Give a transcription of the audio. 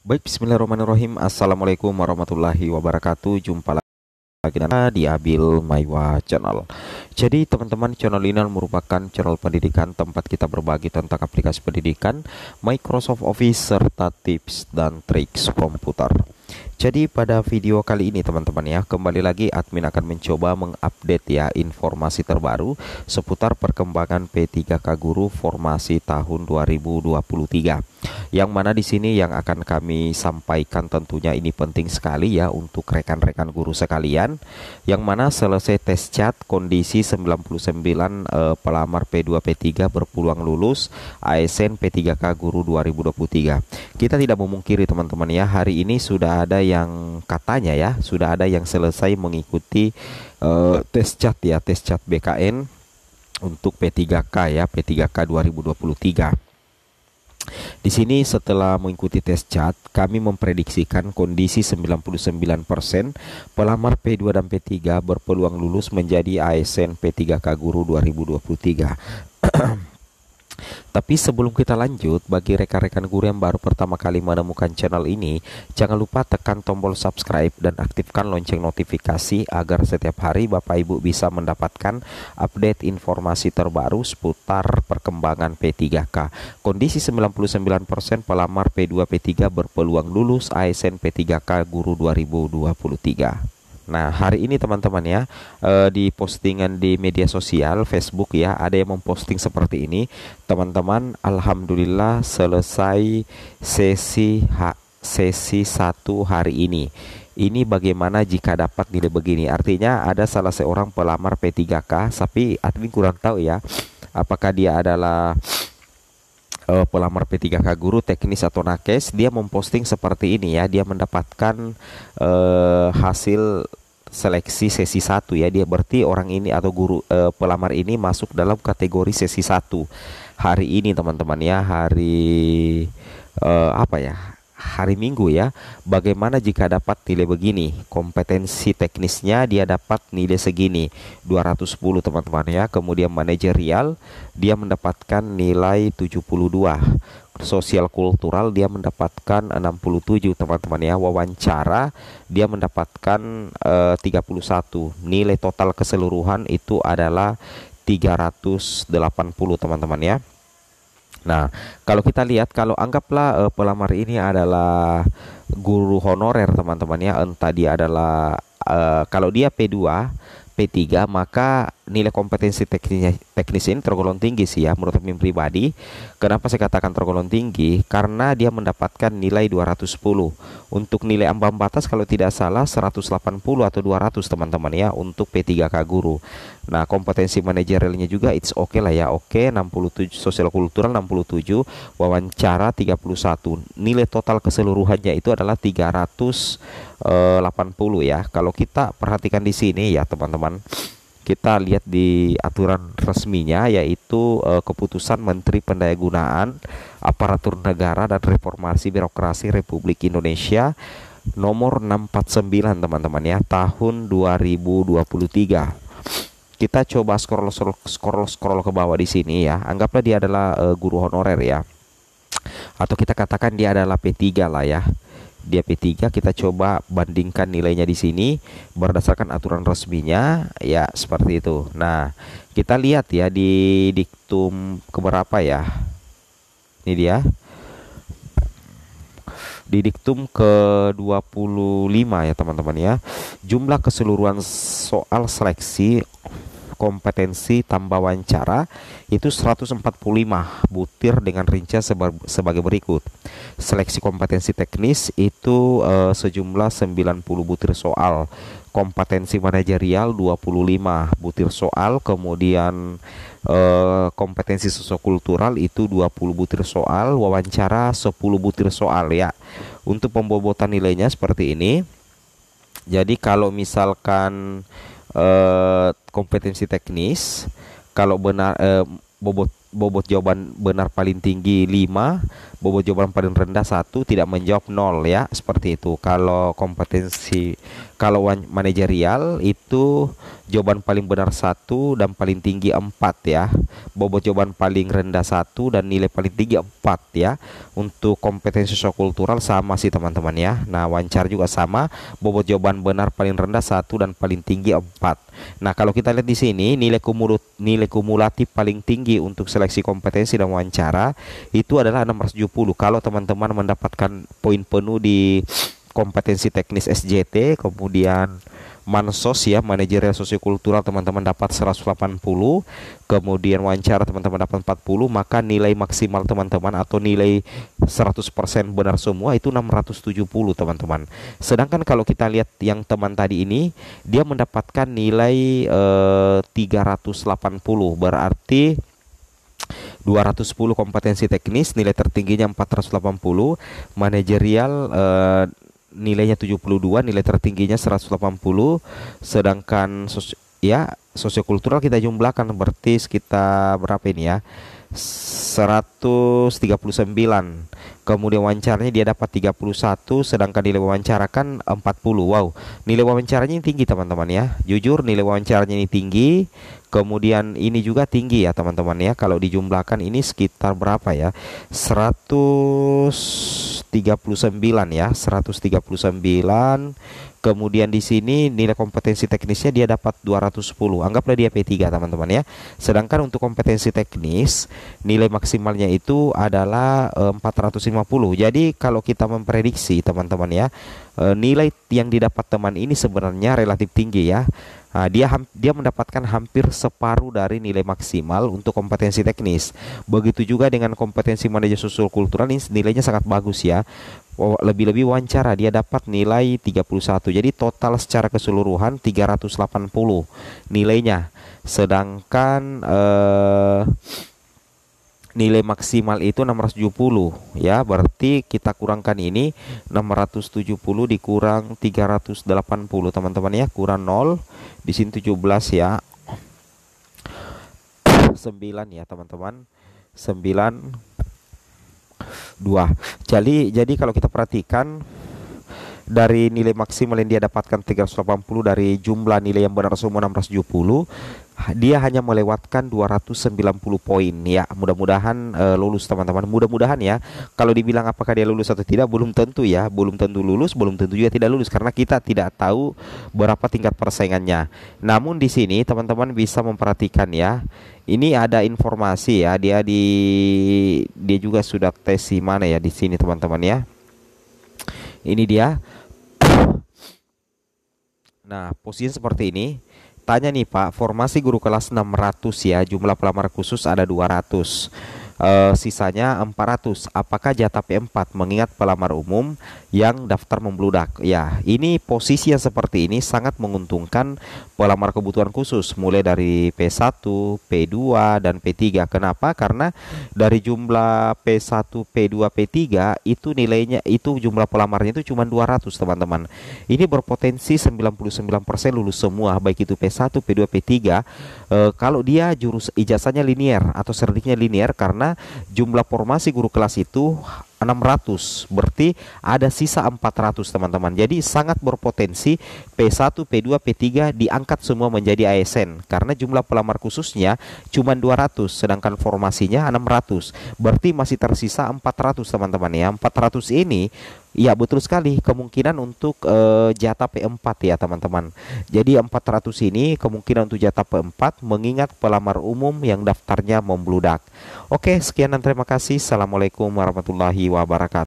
Baik, bismillahirrahmanirrahim. Assalamualaikum warahmatullahi wabarakatuh. Jumpa lagi di Abil Maiwa Channel. Jadi teman-teman channel ini merupakan channel pendidikan tempat kita berbagi tentang aplikasi pendidikan, Microsoft Office, serta tips dan triks komputer. Jadi pada video kali ini teman-teman ya, kembali lagi admin akan mencoba mengupdate ya informasi terbaru seputar perkembangan P3K Guru formasi tahun 2023. Yang mana di sini yang akan kami sampaikan tentunya ini penting sekali ya untuk rekan-rekan guru sekalian. Yang mana selesai tes cat kondisi 99 eh, pelamar P2 P3 berpeluang lulus ASN P3K Guru 2023. Kita tidak memungkiri teman-teman ya, hari ini sudah ada yang katanya ya, sudah ada yang selesai mengikuti eh, tes cat ya, tes cat BKN untuk P3K ya, P3K 2023 di sini setelah mengikuti tes cat, kami memprediksikan kondisi 99% pelamar P2 dan P3 berpeluang lulus menjadi ASN P3K Guru 2023. Tapi sebelum kita lanjut, bagi rekan-rekan guru yang baru pertama kali menemukan channel ini, jangan lupa tekan tombol subscribe dan aktifkan lonceng notifikasi agar setiap hari Bapak Ibu bisa mendapatkan update informasi terbaru seputar perkembangan P3K. Kondisi 99% pelamar P2 P3 berpeluang lulus ASN P3K Guru 2023. Nah, hari ini teman-teman ya, eh, di postingan di media sosial Facebook ya, ada yang memposting seperti ini. Teman-teman, alhamdulillah selesai sesi sesi satu hari ini. Ini bagaimana jika dapat nilai begini? Artinya ada salah seorang pelamar P3K, tapi admin kurang tahu ya, apakah dia adalah eh, pelamar P3K guru teknis atau nakes dia memposting seperti ini ya dia mendapatkan uh, hasil seleksi sesi satu ya dia berarti orang ini atau guru e, pelamar ini masuk dalam kategori sesi satu hari ini teman-teman ya hari e, apa ya hari Minggu ya. Bagaimana jika dapat nilai begini? Kompetensi teknisnya dia dapat nilai segini, 210 teman-teman ya. Kemudian manajerial dia mendapatkan nilai 72. Sosial kultural dia mendapatkan 67 teman-teman ya. Wawancara dia mendapatkan eh, 31. Nilai total keseluruhan itu adalah 380 teman-teman ya. Nah, kalau kita lihat kalau anggaplah uh, pelamar ini adalah guru honorer teman-teman ya, entah dia adalah uh, kalau dia P2, P3 maka nilai kompetensi teknisnya teknis ini tergolong tinggi sih ya menurut Amin pribadi. Kenapa saya katakan tergolong tinggi? Karena dia mendapatkan nilai 210. Untuk nilai ambang batas kalau tidak salah 180 atau 200 teman-teman ya untuk P3K guru. Nah, kompetensi manajerialnya juga it's oke okay lah ya. Oke, okay, 67 sosial kultural 67, wawancara 31. Nilai total keseluruhannya itu adalah 380 eh, ya. Kalau kita perhatikan di sini ya, teman-teman kita lihat di aturan resminya yaitu e, keputusan Menteri Pendayagunaan Aparatur Negara dan Reformasi Birokrasi Republik Indonesia nomor 649 teman-teman ya tahun 2023. Kita coba scroll scroll scroll scroll ke bawah di sini ya. Anggaplah dia adalah e, guru honorer ya. Atau kita katakan dia adalah P3 lah ya dia P3 kita coba bandingkan nilainya di sini berdasarkan aturan resminya ya seperti itu nah kita lihat ya di diktum keberapa ya ini dia di diktum ke-25 ya teman-teman ya jumlah keseluruhan soal seleksi kompetensi tambah wawancara itu 145 butir dengan rincian sebagai berikut. Seleksi kompetensi teknis itu eh, sejumlah 90 butir soal, kompetensi manajerial 25 butir soal, kemudian eh, kompetensi sosokultural itu 20 butir soal, wawancara 10 butir soal ya. Untuk pembobotan nilainya seperti ini. Jadi kalau misalkan uh, kompetensi teknis kalau benar uh, bobot bobot jawaban benar paling tinggi 5 bobot jawaban paling rendah satu tidak menjawab nol ya seperti itu kalau kompetensi kalau manajerial itu jawaban paling benar satu dan paling tinggi empat ya bobot jawaban paling rendah satu dan nilai paling tinggi empat ya untuk kompetensi kultural sama sih teman-teman ya nah wawancara juga sama bobot jawaban benar paling rendah satu dan paling tinggi empat nah kalau kita lihat di sini nilai kumulatif nilai kumulatif paling tinggi untuk seleksi kompetensi dan wawancara itu adalah enam 670 kalau teman-teman mendapatkan poin penuh di kompetensi teknis SJT, kemudian mansos ya manajerial sosiokultural teman-teman dapat 180 kemudian wawancara teman-teman dapat 40 maka nilai maksimal teman-teman atau nilai 100% benar semua itu 670 teman-teman sedangkan kalau kita lihat yang teman tadi ini dia mendapatkan nilai eh, 380 berarti 210 kompetensi teknis nilai tertingginya 480 manajerial eh, nilainya 72 nilai tertingginya 180 sedangkan sos ya sosiokultural kita jumlahkan berarti sekitar berapa ini ya 139 Kemudian wawancaranya dia dapat 31 sedangkan nilai wawancarakan 40. Wow, nilai wawancaranya ini tinggi teman-teman ya. Jujur nilai wawancaranya ini tinggi. Kemudian ini juga tinggi ya teman-teman ya. Kalau dijumlahkan ini sekitar berapa ya? 139 ya, 139 Kemudian di sini nilai kompetensi teknisnya dia dapat 210. Anggaplah dia P3 teman-teman ya. Sedangkan untuk kompetensi teknis nilai maksimalnya itu adalah 450 eh, 50. Jadi kalau kita memprediksi teman-teman ya, eh, nilai yang didapat teman ini sebenarnya relatif tinggi ya. Ah, dia dia mendapatkan hampir separuh dari nilai maksimal untuk kompetensi teknis. Begitu juga dengan kompetensi manajer susul kultural ini nilainya sangat bagus ya. Oh, lebih-lebih wawancara dia dapat nilai 31. Jadi total secara keseluruhan 380 nilainya. Sedangkan eh nilai maksimal itu 670 ya berarti kita kurangkan ini 670 dikurang 380 teman-teman ya kurang 0 di sini 17 ya 9 ya teman-teman 9 2 jadi jadi kalau kita perhatikan dari nilai maksimal yang dia dapatkan 380 dari jumlah nilai yang benar semua 670 dia hanya melewatkan 290 poin ya mudah-mudahan uh, lulus teman-teman mudah-mudahan ya kalau dibilang apakah dia lulus atau tidak belum tentu ya belum tentu lulus belum tentu juga tidak lulus karena kita tidak tahu berapa tingkat persaingannya namun di sini teman-teman bisa memperhatikan ya ini ada informasi ya dia di dia juga sudah tes di mana ya di sini teman-teman ya ini dia Nah, posisi seperti ini. Tanya nih Pak, formasi guru kelas 600 ya, jumlah pelamar khusus ada 200 e, sisanya 400. Apakah jatah P4 mengingat pelamar umum yang daftar membludak? Ya, ini posisi yang seperti ini sangat menguntungkan pelamar kebutuhan khusus mulai dari P1, P2 dan P3. Kenapa? Karena dari jumlah P1, P2, P3 itu nilainya itu jumlah pelamarnya itu cuma 200, teman-teman. Ini berpotensi 99% lulus semua baik itu P1, P2, P3. E, kalau dia jurus ijazahnya linier atau serdiknya linier karena jumlah formasi guru kelas itu 600 berarti ada sisa 400 teman-teman jadi sangat berpotensi P1 P2 P3 diangkat semua menjadi ASN karena jumlah pelamar khususnya cuma 200 sedangkan formasinya 600 berarti masih tersisa 400 teman-teman ya 400 ini Ya betul sekali kemungkinan untuk e, jatah P4 ya teman-teman Jadi 400 ini kemungkinan untuk jatah P4 Mengingat pelamar umum yang daftarnya membludak Oke sekian dan terima kasih Assalamualaikum warahmatullahi wabarakatuh